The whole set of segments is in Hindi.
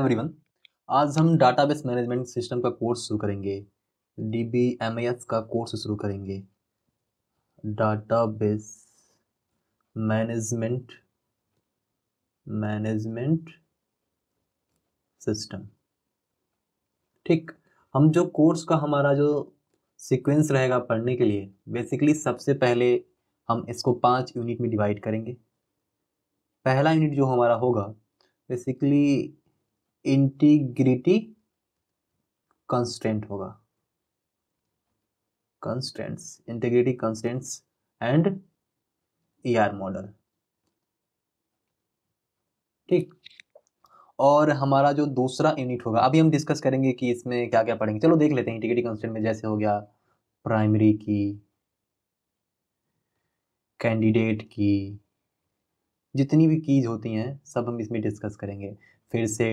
एवरीवन आज हम डाटाबेस मैनेजमेंट सिस्टम का कोर्स शुरू करेंगे डी बी एम एस का कोर्स शुरू करेंगे डाटाबेस मैनेजमेंट मैनेजमेंट सिस्टम ठीक हम जो कोर्स का हमारा जो सीक्वेंस रहेगा पढ़ने के लिए बेसिकली सबसे पहले हम इसको पांच यूनिट में डिवाइड करेंगे पहला यूनिट जो हमारा होगा बेसिकली इंटीग्रिटी कंस्टेंट होगा constants integrity constants and ER e R model ठीक और हमारा जो दूसरा यूनिट होगा अभी हम डिस्कस करेंगे कि इसमें क्या क्या पढ़ेंगे चलो देख लेते हैं इंटीग्रिटी कंस्टेंट में जैसे हो गया प्राइमरी की कैंडिडेट की जितनी भी कीज होती हैं सब हम इसमें डिस्कस करेंगे फिर से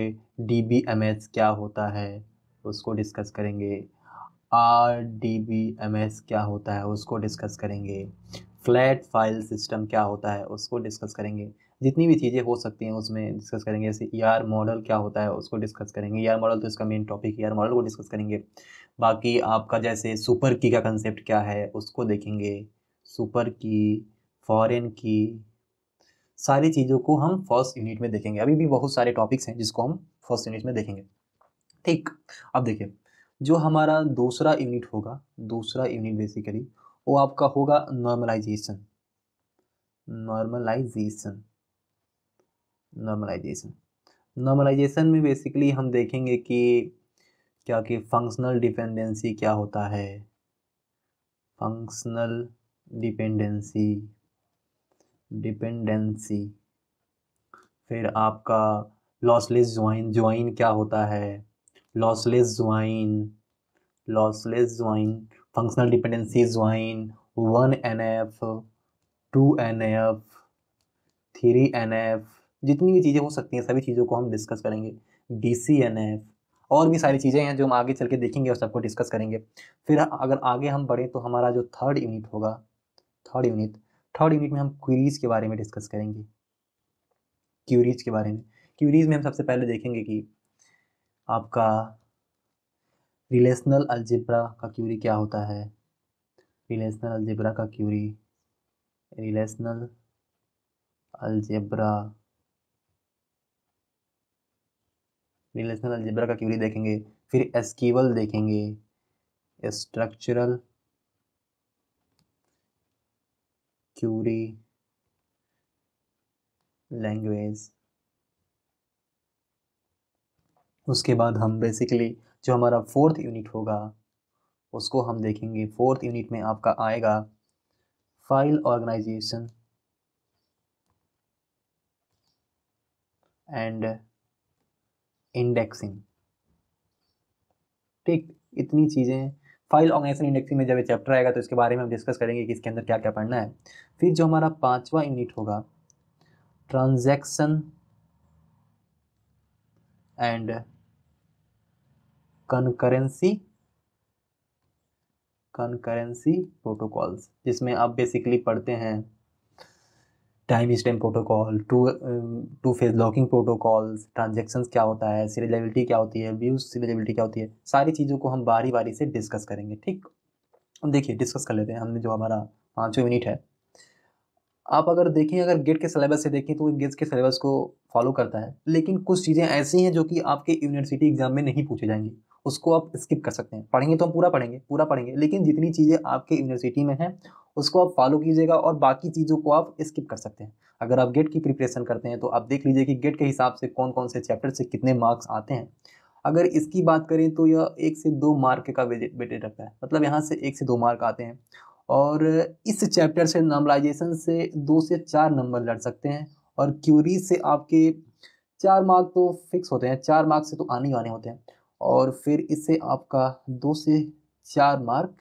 डी बी एम एस क्या होता है उसको डिस्कस करेंगे R D B M S क्या होता है उसको डिस्कस करेंगे फ्लैट फाइल सिस्टम क्या होता है उसको डिस्कस करेंगे जितनी भी चीज़ें हो सकती हैं उसमें डिस्कस करेंगे जैसे ई आर मॉडल क्या होता है उसको डिस्कस करेंगे ई आर मॉडल तो इसका main topic E R model को डिस्कस करेंगे बाकी आपका जैसे सुपर की का कंसेप्ट क्या है उसको देखेंगे सुपर की फॉरेन की सारी चीज़ों को हम फर्स्ट यूनिट में देखेंगे अभी भी बहुत सारे टॉपिक्स हैं जिसको हम फर्स्ट यूनिट में देखेंगे ठीक अब देखिए जो हमारा दूसरा यूनिट होगा दूसरा यूनिट बेसिकली वो आपका होगा नॉर्मलाइजेशन नॉर्मलाइजेशन नॉर्मलाइजेशन नॉर्मलाइजेशन में बेसिकली हम देखेंगे कि क्या कि फंक्शनल डिपेंडेंसी क्या होता है फंक्शनल डिपेंडेंसी डिपेंडेंसी फिर आपका लॉसलेस ज्वाइन ज्वाइन क्या होता है lossless join lossless join functional dependency join one N F two N F three N F जितनी भी चीज़ें हो सकती हैं सभी चीज़ों को हम डिस्कस करेंगे डी सी एन एफ और भी सारी चीज़ें हैं जो हम आगे चल के देखेंगे और सबको डिस्कस करेंगे फिर अगर आगे हम बढ़ें तो हमारा जो थर्ड यूनिट होगा थर्ड यूनिट थर्ड यूनिट में हम क्यूरीज के बारे में डिस्कस करेंगे क्यूरीज के बारे में क्यूरीज में हम सबसे पहले देखेंगे कि आपका रिलेशनल अलजेब्रा का क्यूरी क्या होता है रिलेशनल अलजेब्रा का query relational algebra relational algebra का क्यूरी देखेंगे फिर एस्कीवल देखेंगे स्ट्रक्चरल क्यूरी लैंग्वेज उसके बाद हम बेसिकली जो हमारा फोर्थ यूनिट होगा उसको हम देखेंगे फोर्थ यूनिट में आपका आएगा फाइल ऑर्गेनाइजेशन एंड इंडेक्सिंग ठीक इतनी चीज़ें फाइल ऑर्गेनाइजेशन इंडेक्सिंग में जब ये चैप्टर आएगा तो इसके बारे में हम डिस्कस करेंगे कि इसके अंदर क्या क्या पढ़ना है फिर जो हमारा पाँचवा यूनिट होगा transaction and concurrency concurrency protocols जिसमें आप बेसिकली पढ़ते हैं time stamp protocol two two phase locking protocols transaction क्या होता है सीरियलेबिलिटी क्या होती है व्यूज सीरियलेबिलिटी क्या होती है सारी चीज़ों को हम बारी बारी से डिस्कस करेंगे ठीक देखिए डिस्कस कर लेते हैं हमने जो हमारा पाँचवें मिनट है आप अगर देखें अगर गेट के सिलेबस से देखें तो गेट के सिलेबस को फॉलो करता है लेकिन कुछ चीज़ें ऐसी हैं जो कि आपके यूनिवर्सिटी एग्जाम में नहीं पूछी जाएंगी उसको आप स्किप कर सकते हैं पढ़ेंगे तो हम पूरा पढ़ेंगे पूरा पढ़ेंगे लेकिन जितनी चीज़ें आपके यूनिवर्सिटी में हैं उसको आप फॉलो कीजिएगा और बाकी चीज़ों को आप स्किप कर सकते हैं अगर आप गेट की प्रिपरेशन करते हैं तो आप देख लीजिए कि गेट के हिसाब से कौन कौन से चैप्टर से कितने मार्क्स आते हैं अगर इसकी बात करें तो यह एक से दो मार्क का वेटेड रखता है मतलब यहाँ से एक से दो मार्क आते हैं और इस चैप्टर से नॉर्मलाइजेशन से दो से चार नंबर लड़ सकते हैं और क्यूरी से आपके चार मार्क तो फिक्स होते हैं चार मार्क्स से तो आने ही आने होते हैं और फिर इससे आपका दो से चार मार्क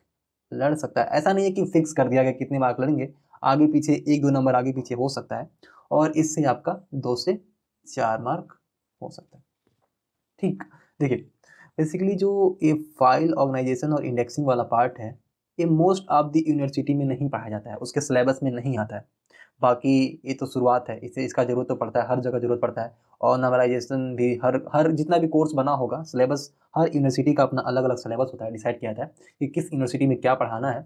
लड़ सकता है ऐसा नहीं है कि फिक्स कर दिया गया कितने मार्क लड़ेंगे आगे पीछे एक दो नंबर आगे पीछे हो सकता है और इससे आपका दो से चार मार्क हो सकता है ठीक देखिए बेसिकली जो ये फाइल ऑर्गेनाइजेशन और इंडेक्सिंग वाला पार्ट है ये मोस्ट ऑफ द यूनिवर्सिटी में नहीं पढ़ाया जाता है उसके सिलेबस में नहीं आता है बाकी ये तो शुरुआत है इससे इसका ज़रूरत तो पड़ता है हर जगह ज़रूरत पड़ता है और नॉर्मलाइजेशन भी हर हर जितना भी कोर्स बना होगा सिलेबस हर यूनिवर्सिटी का अपना अलग अलग सिलेबस होता है डिसाइड किया जाता है कि किस यूनिवर्सिटी में क्या पढ़ाना है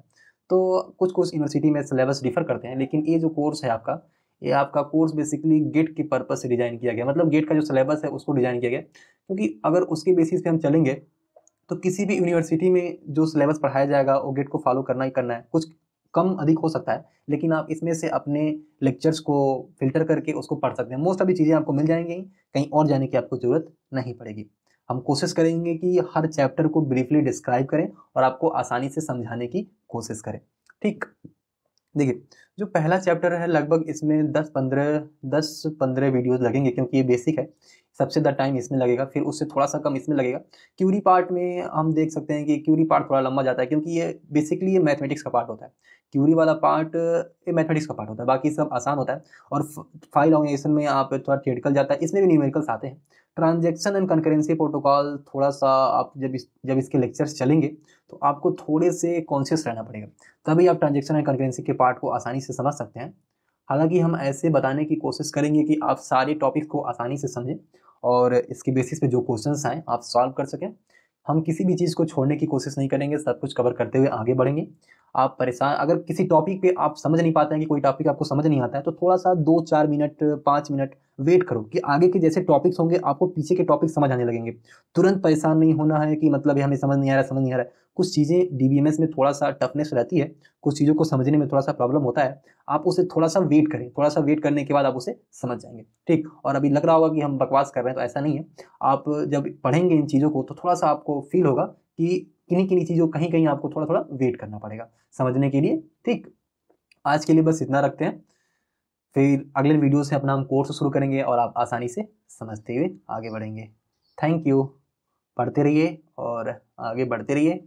तो कुछ कुछ यूनिवर्सिटी में सिलेबस डिफर करते हैं लेकिन ये जो कोर्स है आपका ये आपका कोर्स बेसिकली गेट के पर्पज़ से डिज़ाइन किया गया मतलब गेट का जो सिलेबस है उसको डिज़ाइन किया गया क्योंकि अगर उसके बेसिस पे हम चलेंगे तो किसी भी यूनिवर्सिटी में जो सिलेबस पढ़ाया जाएगा वो गेट को फॉलो करना ही करना है कुछ कम अधिक हो सकता है लेकिन आप इसमें से अपने लेक्चर्स को फिल्टर करके उसको पढ़ सकते हैं मोस्ट ऑफ चीज़ें आपको मिल जाएंगी कहीं और जाने की आपको ज़रूरत नहीं पड़ेगी हम कोशिश करेंगे कि हर चैप्टर को ब्रीफली डिस्क्राइब करें और आपको आसानी से समझाने की कोशिश करें ठीक देखिए जो पहला चैप्टर है लगभग इसमें दस पंद्रह दस पंद्रह वीडियोज़ लगेंगे क्योंकि ये बेसिक है सबसे ज़्यादा टाइम इसमें लगेगा फिर उससे थोड़ा सा कम इसमें लगेगा क्यूरी पार्ट में हम देख सकते हैं कि क्यूरी पार्ट थोड़ा लंबा जाता है क्योंकि ये बेसिकली ये मैथमेटिक्स का पार्ट होता है क्यूरी वाला पार्ट ये मैथमेटिक्स का पार्ट होता है बाकी सब आसान होता है और फाइल ऑर्गेनाइजेशन में आप थोड़ा थियटिकल जाता है इसमें भी न्यूमेरिकल्स आते हैं ट्रांजेक्शन एंड कंकरेंसी प्रोटोकॉल थोड़ा सा आप जब इस जब इसके लेक्चर्स चलेंगे तो आपको थोड़े से कॉन्शियस रहना पड़ेगा तभी आप ट्रांजेक्शन एंड कंकरेंसी के पार्ट को आसानी से समझ सकते हैं हालांकि हम ऐसे बताने की कोशिश करेंगे कि आप सारे टॉपिक को आसानी से समझें और इसके बेसिस पे जो क्वेश्चंस आए आप सॉल्व कर सकें हम किसी भी चीज़ को छोड़ने की कोशिश नहीं करेंगे सब कुछ कवर करते हुए आगे बढ़ेंगे आप परेशान अगर किसी टॉपिक पे आप समझ नहीं पाते हैं कि कोई टॉपिक आपको समझ नहीं आता है तो थोड़ा सा दो चार मिनट पाँच मिनट वेट करो कि आगे के जैसे टॉपिक्स होंगे आपको पीछे के टॉपिक समझ आने लगेंगे तुरंत परेशान नहीं होना है कि मतलब हमें समझ नहीं आ रहा समझ नहीं आ रहा है कुछ चीज़ें डी में थोड़ा सा टफनेस रहती है कुछ चीज़ों को समझने में थोड़ा सा प्रॉब्लम होता है आप उसे थोड़ा सा वेट करें थोड़ा सा वेट करने के बाद आप उसे समझ जाएंगे ठीक और अभी लग रहा होगा कि हम बकवास कर रहे हैं तो ऐसा नहीं है आप जब पढ़ेंगे इन चीज़ों को तो थोड़ा सा आपको फील होगा कि किन्हीं किन्हीं चीज़ों कहीं कहीं आपको थोड़ा थोड़ा वेट करना पड़ेगा समझने के लिए ठीक आज के लिए बस इतना रखते हैं फिर अगले वीडियो से अपना हम कोर्स शुरू करेंगे और आप आसानी से समझते हुए आगे बढ़ेंगे थैंक यू पढ़ते रहिए और आगे बढ़ते रहिए